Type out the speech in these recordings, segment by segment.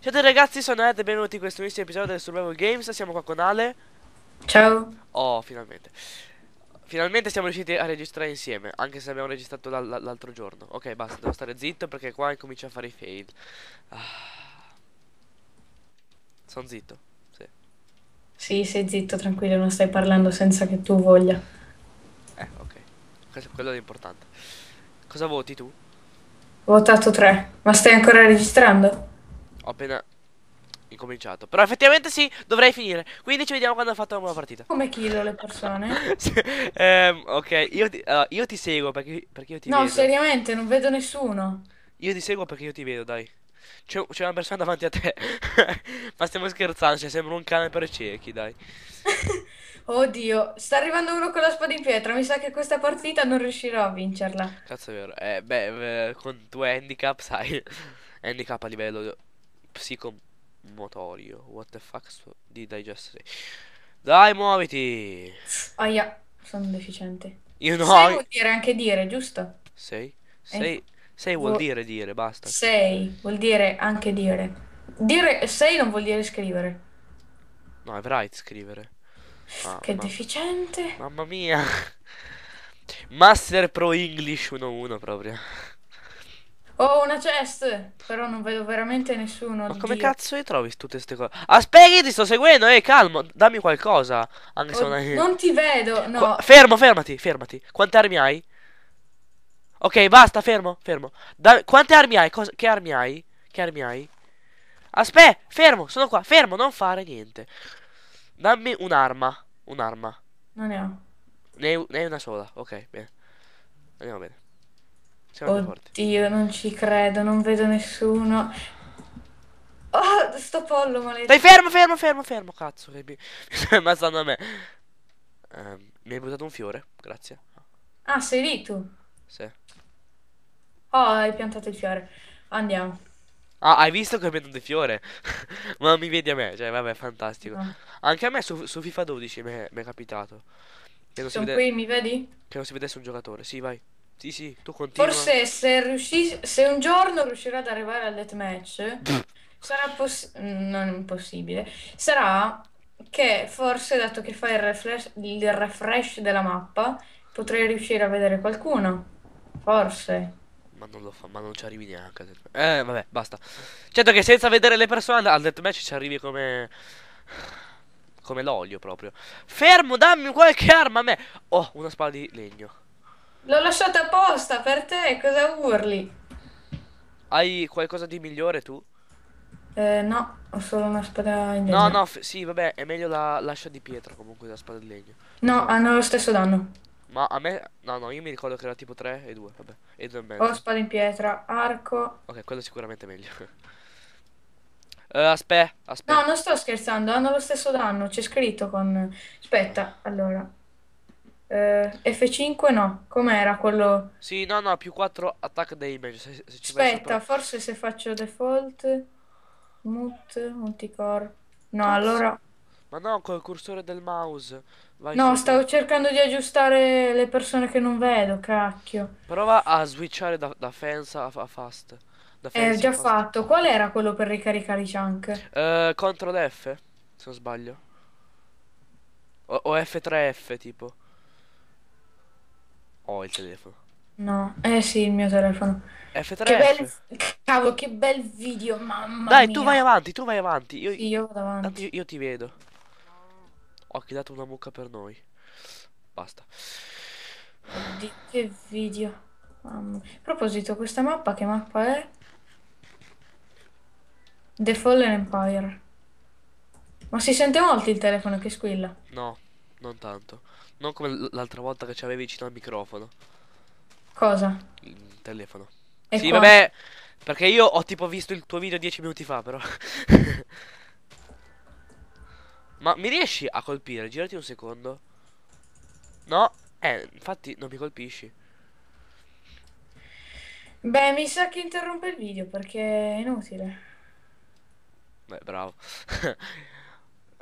Ciao a ragazzi, sono Ed e benvenuti in questo nuovissimo episodio del Survival Games. Siamo qua con Ale. Ciao. Oh, finalmente. Finalmente siamo riusciti a registrare insieme, anche se abbiamo registrato l'altro giorno. Ok, basta, devo stare zitto perché qua incomincia a fare i fail. Ah. Sono zitto. Sì. Sì, sei zitto, tranquillo, non stai parlando senza che tu voglia. Eh, ok. Questo, quello è l'importante. Cosa voti tu? Ho votato 3, ma stai ancora registrando? Ho appena incominciato. Però effettivamente sì, dovrei finire. Quindi ci vediamo quando ho fatto la nuova partita. Come chiedo le persone? sì, ehm, ok, io ti, allora, io ti seguo perché, perché, io ti no, vedo. No, seriamente, non vedo nessuno. Io ti seguo perché io ti vedo, dai. C'è, una persona davanti a te. Ma stiamo scherzando, cioè sembra un cane per ciechi, dai. Oddio, sta arrivando uno con la spada in pietra. Mi sa che questa partita non riuscirò a vincerla. Cazzo è vero. Eh, beh, eh, con due handicap, sai. handicap a livello psicomotorio. What the fuck so, di Digest 3. Dai, muoviti! Aia, sono deficiente. Io no. Sei vuol dire anche dire, giusto? Sei? Sei, eh. sei vuol dire dire, basta. Sei vuol dire anche dire. Dire sei non vuol dire scrivere. No, è right scrivere. Mamma. Che deficiente. Mamma mia. Master Pro English 1-1 proprio. Oh, una chest! Però non vedo veramente nessuno. Ma come Dio. cazzo li trovi tutte queste cose? Aspetta, ti sto seguendo, eh, calmo, dammi qualcosa. Ah, anche se non, hai... non ti vedo, no. Qua... fermo, fermati, fermati. Quante armi hai? Ok, basta, fermo, fermo. Da... Quante armi hai? Cosa... Che armi hai? Che armi hai? Aspetta, fermo, sono qua, fermo, non fare niente. Dammi un'arma, un'arma. Non ne ho. Ne, ne hai una sola, ok, bene. Andiamo bene. Siamo Oddio, non ci credo, non vedo nessuno. Oh, sto pollo maledetto. Dai, fermo, fermo, fermo, fermo, cazzo, che mi, mi stai a me. Um, mi hai buttato un fiore, grazie. Ah, sei lì tu? Sì. Oh, hai piantato il fiore. Andiamo. Ah, hai visto che ho piantato il fiore? Ma non mi vedi a me, cioè, vabbè, fantastico. No. Anche a me su, su FIFA 12 mi è, mi è capitato. Sono vede... qui, mi vedi? Che non si vedesse un giocatore, sì, vai. Sì, sì, tu continua. Forse se, riuscis- se un giorno riuscirò ad arrivare al deathmatch, sarà poss- non impossibile, sarà che forse dato che fai il refresh, il refresh della mappa, potrei riuscire a vedere qualcuno. Forse. Ma non lo fa, ma non ci arrivi neanche. Eh, vabbè, basta. Certo che senza vedere le persone al deathmatch ci arrivi come come l'olio proprio. Fermo, dammi qualche arma a me. Oh, una spada di legno. L'ho lasciata apposta per te, cosa urli? Hai qualcosa di migliore tu? Eh, no, ho solo una spada in legno. No, no, sì, vabbè, è meglio la lascia di pietra comunque la spada in legno. No, hanno lo stesso danno. Ma a me, no, no, io mi ricordo che era tipo 3 e 2, vabbè, e 2 e mezzo. Ho spada in pietra, arco. Ok, quello è sicuramente meglio. uh, eh, aspetta, aspetta. No, non sto scherzando, hanno lo stesso danno, c'è scritto con... Aspetta, allora. Eh, F5 no, com'era quello? Sì, no, no, più 4 attack damage. Se, se ci Aspetta, forse se faccio default, mute, multicore. No, Cazzo. allora... Ma no, col cursore del mouse. Vai no, su. stavo cercando di aggiustare le persone che non vedo, cacchio. Prova a switchare da, da fence a, a fast. Da eh, fence eh, già fast. fatto. Qual era quello per ricaricare i chunk? Uh, Ctrl F, se non sbaglio. O, o F3F, tipo ho il telefono. No, eh sì, il mio telefono. f 3 Che bel cavolo, che bel video, mamma Dai, mia. tu vai avanti, tu vai avanti. Io, sì, io vado avanti. Io, io ti vedo. Ho creato una mucca per noi. Basta. Oddio, che video. Mamma. A proposito, questa mappa che mappa è? The Fallen Empire. Ma si sente molto il telefono che squilla? No non tanto. Non come l'altra volta che ci avevi vicino al microfono. Cosa? Il telefono. E sì, qua? vabbè, perché io ho tipo visto il tuo video dieci minuti fa, però. Ma mi riesci a colpire? Girati un secondo. No, eh, infatti non mi colpisci. Beh, mi sa che interrompe il video perché è inutile. Beh, bravo.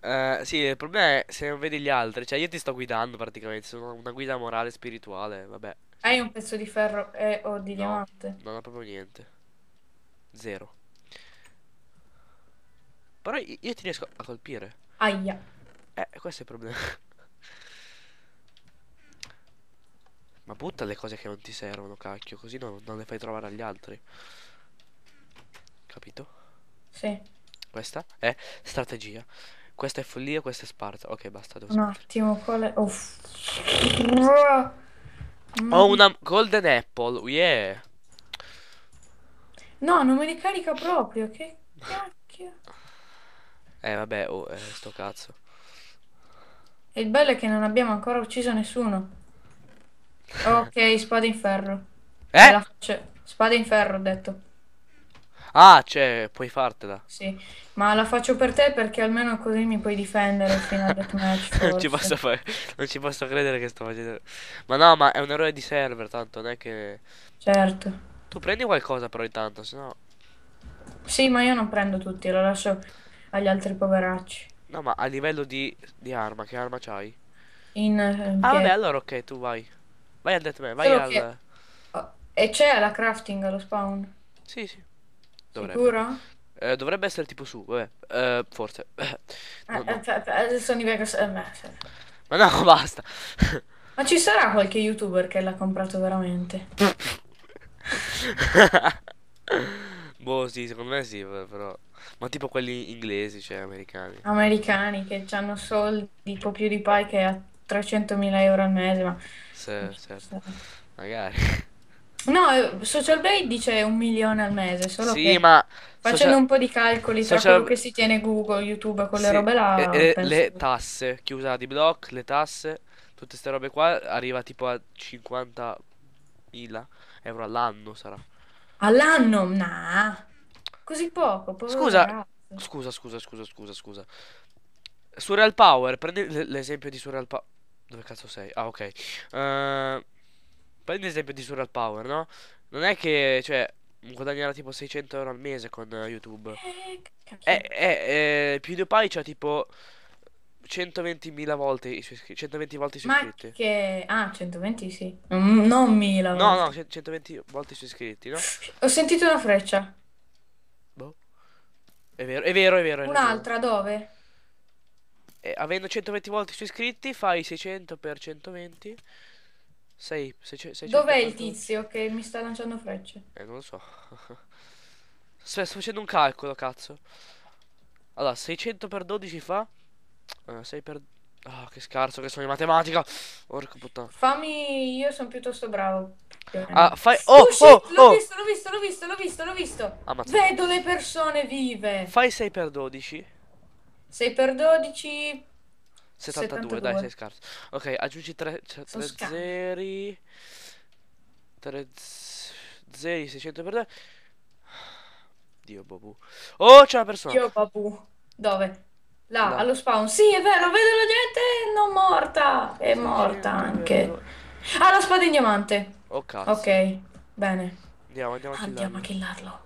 Eh, sì, il problema è se non vedi gli altri. Cioè, io ti sto guidando praticamente. Sono una guida morale e spirituale. Vabbè. Hai un pezzo di ferro e o di No, diamante? non ho proprio niente. Zero. Però io ti riesco a colpire. Aia. Eh, questo è il problema. Ma butta le cose che non ti servono, cacchio. Così non, non le fai trovare agli altri. Capito? Sì. Questa è strategia. Questa è follia, questa è sparsa. Ok, basta. Devo un smettere. attimo, qual è? Oh. Ho mm. una golden apple, yeah. No, non me ne carica proprio, che cacchio. eh, vabbè, oh, eh, sto cazzo. E il bello è che non abbiamo ancora ucciso nessuno. Ok, spada in ferro. Eh? Spada in ferro, ho detto. Ah, cioè, puoi fartela. Sì, ma la faccio per te perché almeno così mi puoi difendere fino al deathmatch. non, ci posso fare... non ci posso credere che sto facendo. Ma no, ma è un errore di server, tanto non è che. Certo. Tu prendi qualcosa però intanto, sennò. Sì, ma io non prendo tutti, lo lascio agli altri poveracci. No, ma a livello di, di arma, che arma c'hai? In. Uh, ah, vabbè, allora ok, tu vai. Vai al deathmatch, vai Solo al. Che... Oh, e c'è la crafting allo spawn? Sì, sì. Dovrebbe. Sicuro? Eh, dovrebbe essere tipo su, vabbè. Eh, forse. No, no. Sono i Vegas. Ma no, basta. Ma ci sarà qualche youtuber che l'ha comprato veramente? boh, sì, secondo me sì, però. Ma tipo quelli inglesi, cioè americani. Americani che hanno soldi tipo PewDiePie che ha 300.000 euro al mese, ma... Sì, certo. Magari. No, eh, Social Blade dice un milione al mese, solo sì, che ma facendo social... un po' di calcoli tra social... quello che si tiene Google, YouTube, quelle sì. robe là. E, e le tasse, chiusa di block, le tasse, tutte queste robe qua, arriva tipo a 50.000 euro all'anno sarà. All'anno? Nah. Così poco, Scusa, ragazzo. scusa, scusa, scusa, scusa, scusa. Surreal Power, prendi l'esempio di Surreal Power. Dove cazzo sei? Ah, ok. Ehm... Uh prendi esempio di Sural Power, no? Non è che, cioè, guadagnare tipo 600 euro al mese con YouTube. Eh, eh, eh PewDiePie c'ha tipo 120.000 volte i suoi iscritti. 120 volte i suoi iscritti. che... Ah, 120 sì. Mm, non, non 1000 volte. No, no, 120 volte i suoi iscritti, no? Ho sentito una freccia. Boh. È vero, è vero, è vero. È Un'altra, vero. dove? Eh, avendo 120 volte i suoi iscritti, fai 600 per 120. Sei, sei, sei, Dov'è il tizio che mi sta lanciando frecce? Eh, non lo so. Aspetta, sto facendo un calcolo, cazzo. Allora, 600 per 12 fa... Uh, eh, 6 per... Oh, che scarso che sono in matematica. Orco puttana. Fammi... Io sono piuttosto bravo. Ah, fai... Oh, oh, oh, l'ho oh. visto, l'ho visto, l'ho visto, l'ho visto, l'ho visto. Ammazza. Vedo le persone vive. Fai 6 per 12. 6 per 12... 72, 72. dai, sei scarso. Ok, aggiungi 3 cioè, zeri. 3 zeri, 600 per te. Dio Babu. Oh, c'è una persona. Dio Babu. Dove? Là, Là, allo spawn. Sì, è vero, vedo la gente non morta. È sì, morta anche. Ha ah, la spada in diamante. Oh, cazzo. Ok, bene. Andiamo, andiamo a andiamo A killarlo.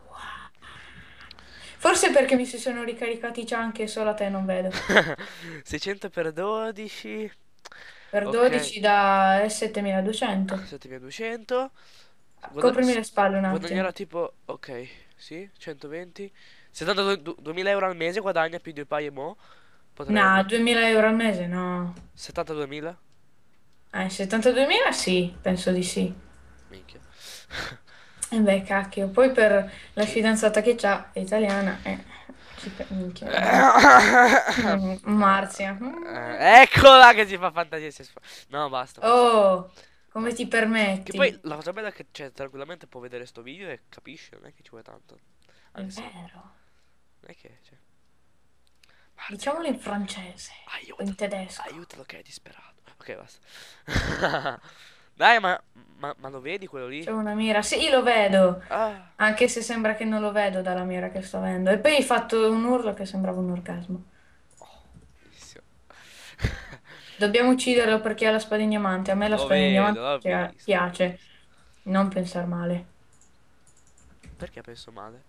Forse perché mi si sono ricaricati già anche solo a te non vedo. 600 per 12. Per okay. 12 da 7200. 7200. Ah, Guadagn- Coprimi le spalle un attimo. Guadagnerà tipo, ok, sì, 120. 72.000 euro al mese guadagna più di un paio e mo. Potrei... No, 2000 euro al mese no. 72.000? Eh, 72.000 sì, penso di sì. Minchia. E eh beh, cacchio. Poi per la fidanzata che c'ha, è italiana, eh. Marzia. Eh, eccola che si fa fantasia sessuale. No, basta. Oh, come ti permetti? Che poi la cosa bella è che cioè, tranquillamente può vedere sto video e capisce, non è che ci vuole tanto. Anche è vero. Non è che, cioè... Marzia. Diciamolo in francese. Aiutalo, in tedesco. Aiutalo che è disperato. Ok, basta. Dai, ma, ma- ma lo vedi quello lì? C'è una mira, sì, lo vedo, Ah, anche se sembra che non lo vedo dalla mira che sto avendo. E poi hai fatto un urlo che sembrava un orgasmo. oh, Dobbiamo ucciderlo perché ha la spada in diamante. A me la Lo spada in vedo, diamante piace. Non pensare male. Perché penso male?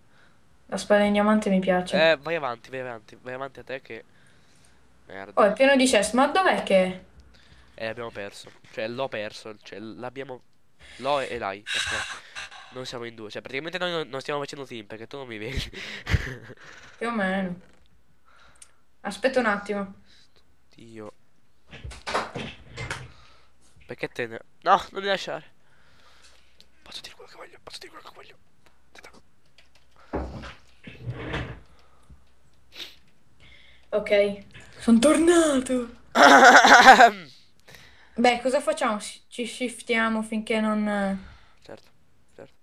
La spada in diamante mi piace. Eh, vai avanti, vai avanti, vai avanti a te che... Oh, è pieno di chest, ma dov'è che è? E l'abbiamo perso. Cioè, l'ho perso. Cioè, l'abbiamo... L'ho e l'hai. Perché non siamo in due. Cioè, praticamente noi non, stiamo facendo team perché tu non mi vedi. Più o meno. Aspetta un attimo. Dio. Perché te ne... No, non mi lasciare. Posso dire quello che voglio, posso dire quello che voglio. Ok. Sono tornato. Beh, cosa facciamo? Ci shiftiamo finché non... Eh, certo, certo,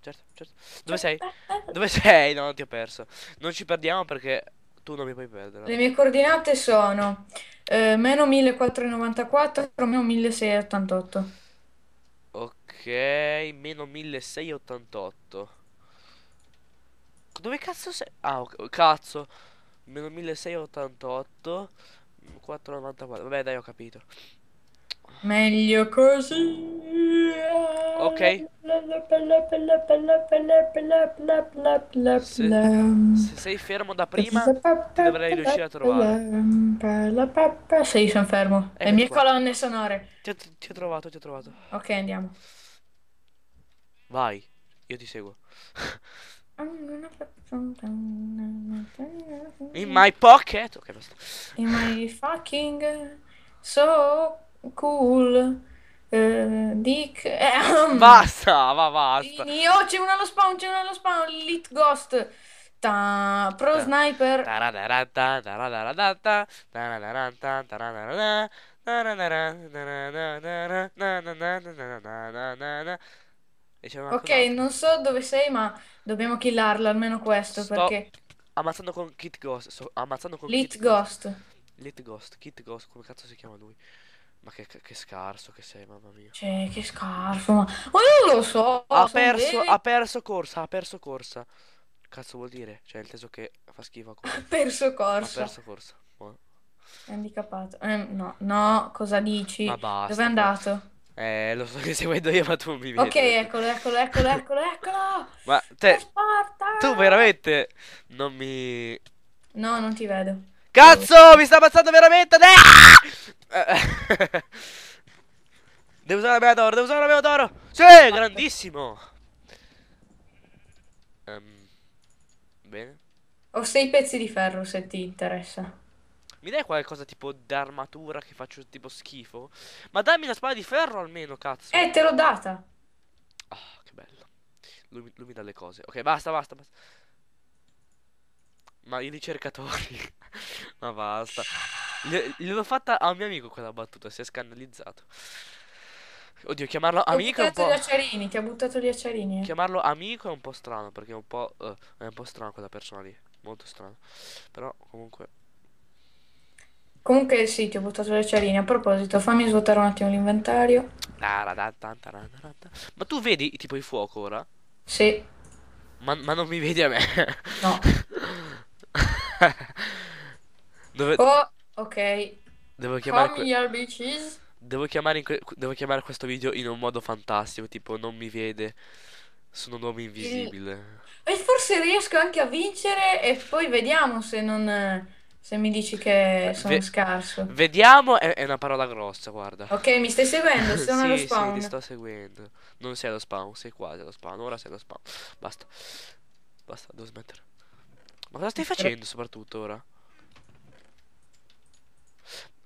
certo, certo. Dove certo. sei? Dove sei? No, ti ho perso. Non ci perdiamo perché tu non mi puoi perdere. Le mie coordinate sono eh, meno 1494, meno 1688. Ok, meno 1688. Dove cazzo sei? Ah, okay, cazzo. Meno 1688, 494. Vabbè, dai, ho capito. Meglio così. Ok. Se, se sei fermo da prima dovrei riuscire a trovare. Sì, sono fermo. Ecco Le mie qua. colonne sonore. Ti ho, ti ho trovato, ti ho trovato. Ok, andiamo. Vai, io ti seguo. In my pocket. Ok, basta. In my fucking so Cool. Uh, Dick. Eh, basta, va basta. Io c'è uno allo spawn, c'è uno allo spawn. Lit Ghost. Ta, pro sniper. Ok, non so dove sei, ma dobbiamo killarlo, almeno questo, Sto perché... ammazzando con Kit Ghost, sto ammazzando con Lit Kit Ghost. Ghost. Lit Ghost, Kit Ghost, come cazzo si chiama lui? Ma che, che, scarso che sei, mamma mia. Cioè, che scarso, ma... ma io lo so! Ha perso, dei... ha perso corsa, ha perso corsa. Cazzo vuol dire? Cioè, il teso che fa schifo a Ha perso corsa. Ha perso corsa. Buono. È handicappato. Eh, no, no, cosa dici? Ma basta. Dove è andato? Eh, lo so che seguendo io, ma tu mi vedi. Ok, eccolo, eccolo, eccolo, eccolo, eccolo! ma te... Tu veramente non mi... No, non ti vedo. Cazzo, mi sta ammazzando veramente! Eh! la Beator, devo usare la Beator! Sì, ah, grandissimo! Um, bene. Ho sei pezzi di ferro se ti interessa. Mi dai qualcosa tipo d'armatura che faccio tipo schifo? Ma dammi la spada di ferro almeno, cazzo. Eh, te l'ho data. oh, che bello. Lui, lui, mi dà le cose. Ok, basta, basta, basta. Ma i ricercatori. Ma basta. Gliel'ho fatta a un mio amico quella battuta, si è scandalizzato. Oddio, chiamarlo amico è un po'. Gli acciarini, ti ha buttato gli acciarini. Chiamarlo amico è un po' strano perché è un po'. Uh, è un po' strano quella persona lì. Molto strano. Però comunque. Comunque sì, ti ho buttato le acciarini. A proposito, fammi svuotare un attimo l'inventario. Ma tu vedi tipo il fuoco ora? Sì. Ma, ma non mi vedi a me? No. Dove... Oh, ok. Devo chiamare... Come que... your bitches? Devo chiamare, que- devo chiamare questo video in un modo fantastico, tipo non mi vede, sono un uomo invisibile. E forse riesco anche a vincere e poi vediamo se non... se mi dici che sono Ve- scarso. vediamo è, è una parola grossa, guarda. Ok, mi stai seguendo? Sono allo Sì, sì, ti spawn. sto seguendo. Non sei allo spawn, sei quasi allo spawn, ora sei allo spawn. Basta. Basta, devo smettere. Ma cosa stai facendo soprattutto ora?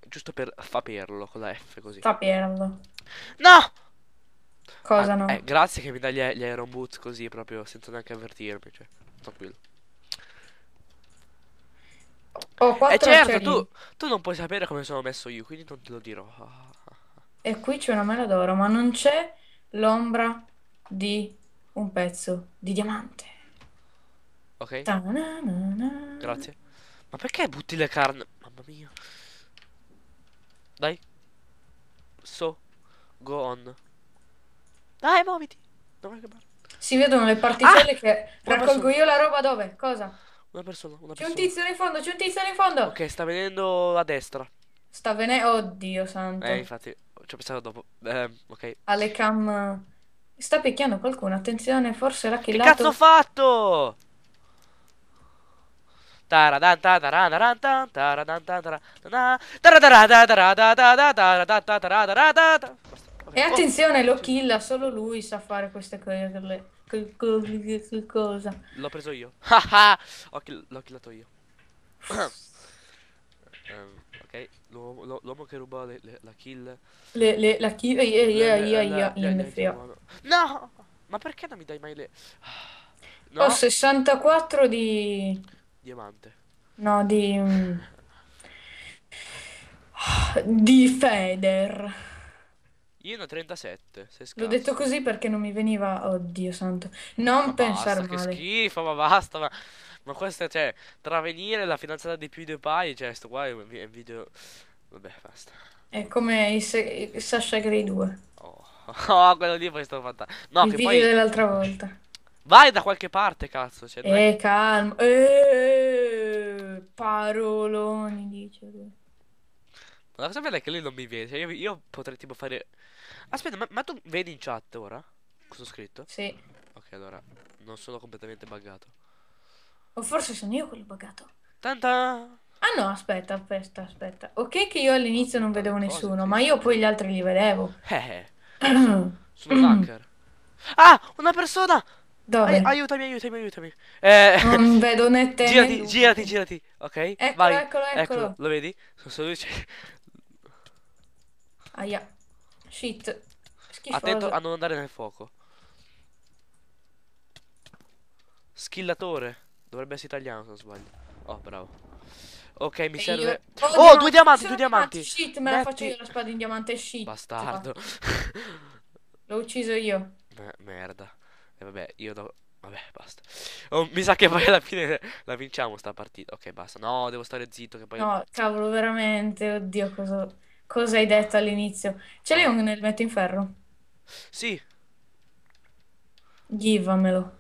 giusto per saperlo con la F così. Saperlo. No! Cosa ah, no? Eh, grazie che mi dai gli, gli Iron Boots così proprio senza neanche avvertirmi, cioè, tranquillo. Oh, eh certo, tu, tu, non puoi sapere come sono messo io, quindi non te lo dirò. E qui c'è una mela d'oro, ma non c'è l'ombra di un pezzo di diamante. Ok. -na -na -na. Grazie. Ma perché butti le carne? Mamma mia. Dai. So. Go on. Dai, muoviti. Si vedono le particelle ah! che raccolgo io la roba dove? Cosa? Una persona, una C'è un tizio in fondo, c'è un tizio in fondo. Ok, sta venendo a destra. Sta venendo... Oddio santo. Eh, infatti, ci ho pensato dopo. Eh, ok. Alle cam... Sta picchiando qualcuno, attenzione, forse che killato. Che cazzo ho fatto? E attenzione, lo killa, solo lui sa fare queste cose. L'ho preso io. L'ho killato io. ok, l'uomo che ruba la kill. la kill. Io, io, io, io, No! Ma perché non mi dai mai le. Ho 64 di diamante. No, di... di Feder. Io ne ho 37, sei scarso. L'ho detto così perché non mi veniva... Oddio santo. Non ma pensare basta, male. Che schifo, ma basta, ma... Ma questa, cioè, tra venire la fidanzata di PewDiePie, cioè, sto qua è un video... Vabbè, basta. È come il, se- il Sasha Grey 2. Oh. oh, quello lì poi sto fatta. No, il che video poi... dell'altra volta. Vai da qualche parte, cazzo. Cioè, eh, calmo. Eh, paroloni, dice lui. la cosa bella è che lui non mi vede. Cioè, io, io, potrei tipo fare. Aspetta, ma, ma, tu vedi in chat ora? Cosa ho scritto? Sì. Ok, allora. Non sono completamente buggato. O forse sono io quello buggato. Tanta! Ah no, aspetta, aspetta, aspetta. Ok che io all'inizio non vedevo nessuno, ma io poi gli altri li vedevo. Eh. eh. sono hacker. Ah, una persona! Dove? Ai aiutami, aiutami, aiutami. Eh, non vedo né te. Girati, né girati, girati. Ok, eccolo, vai. Eccolo, eccolo. eccolo. Lo vedi? Sono solo Aia. Shit. Schifoso. Attento a non andare nel fuoco. Schillatore. Dovrebbe essere italiano, se non sbaglio. Oh, bravo. Ok, mi e serve. Io... Oh, oh due diamanti, due diamanti. Shit, me Metti... la faccio io la spada in diamante. Shit. Bastardo. L'ho ucciso io. Beh, merda. E vabbè, io do... Vabbè, basta. Oh, mi sa che poi alla fine la vinciamo sta partita. Ok, basta. No, devo stare zitto che poi... No, cavolo, veramente. Oddio, cosa, cosa hai detto all'inizio? C'è lì un elmetto in ferro? Sì. Givamelo.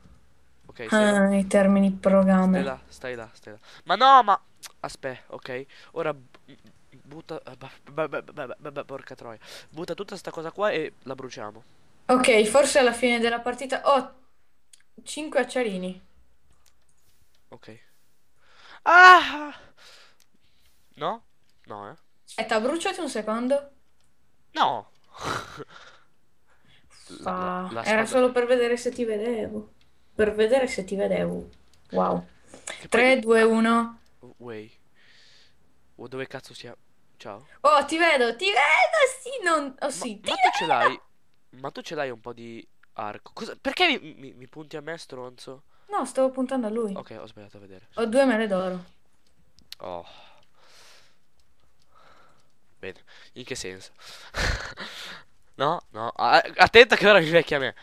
Ok, stai Ah, nei termini programma. là, stai là, stai là. Ma no, ma... Aspetta, ok. Ora butta... b- b- b- b- Porca troia. Butta tutta sta cosa qua e la bruciamo. Ok, forse alla fine della partita ho 5 acciarini. Ok. Ah! No? No, eh. Aspetta, bruciati un secondo. No. La- Fa- la Era spada- solo per vedere se ti vedevo. Per vedere se ti vedevo. Wow. poi... 3, 2, 1. Way. Oh, dove cazzo sia? Ciao. Oh, ti vedo, ti vedo! Sì, non... Oh, Ma, sì, ti ma tu ce l'hai? Ma tu ce l'hai un po' di arco. Cosa- Perché mi, mi- mi punti a me, stronzo? No, stavo puntando a lui. Ok, ho sbagliato a vedere. Ho due mele d'oro. Oh. Bene, in che senso? no, no, attenta che ora mi vecchia a me.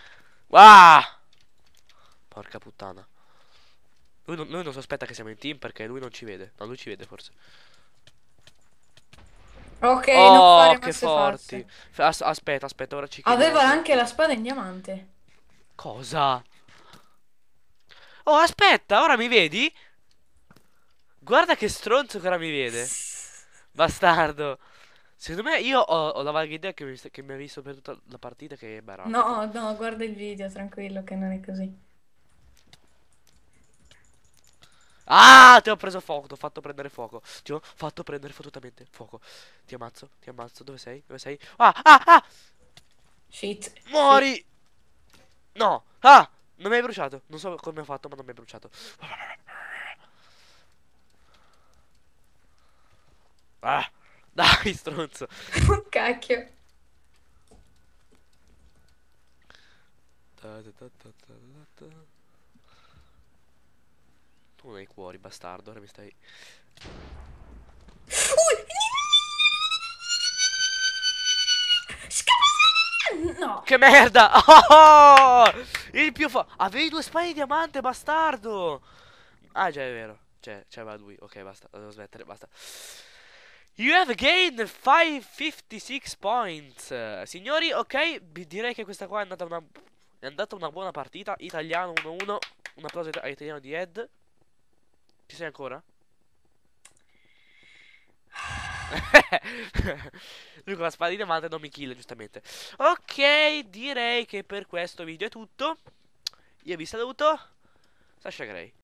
Ah! Porca puttana. Lui non, lui non sospetta che siamo in team perché lui non ci vede. No, lui ci vede forse. Ok, oh, che forti. As aspetta, aspetta, ora ci chiediamo. Aveva anche la spada in diamante. Cosa? Oh, aspetta, ora mi vedi? Guarda che stronzo che ora mi vede. Bastardo. Secondo me io ho, ho la vaga idea che mi, che mi ha visto per tutta la partita che è baracca. No, no, guarda il video, tranquillo, che non è così. Ah, ti ho preso fuoco, ti ho fatto prendere fuoco. Ti ho fatto prendere fottutamente fuoco. Ti ammazzo, ti ammazzo. Dove sei? Dove sei? Ah, ah, ah! Shit. Muori! Shit. No! Ah! Non mi hai bruciato. Non so come ho fatto, ma non mi hai bruciato. Ah! Dai, stronzo. Cacchio. Da, da, da, uno dei cuori, bastardo. Ora mi stai. No. Che merda! Oh! Il più fa... Avevi due spade di diamante, bastardo! Ah, già è vero. Cioè, c'era cioè, lui. Ok, basta. Devo smettere, basta. You have gained 556 points. Signori, ok, direi che questa qua è andata una... È andata una buona partita. Italiano 1-1. Un applauso all'italiano di Ed. Ci sei ancora? Lui con la spada di diamante non mi kill, giustamente. Ok, direi che per questo video è tutto. Io vi saluto. Sasha Gray.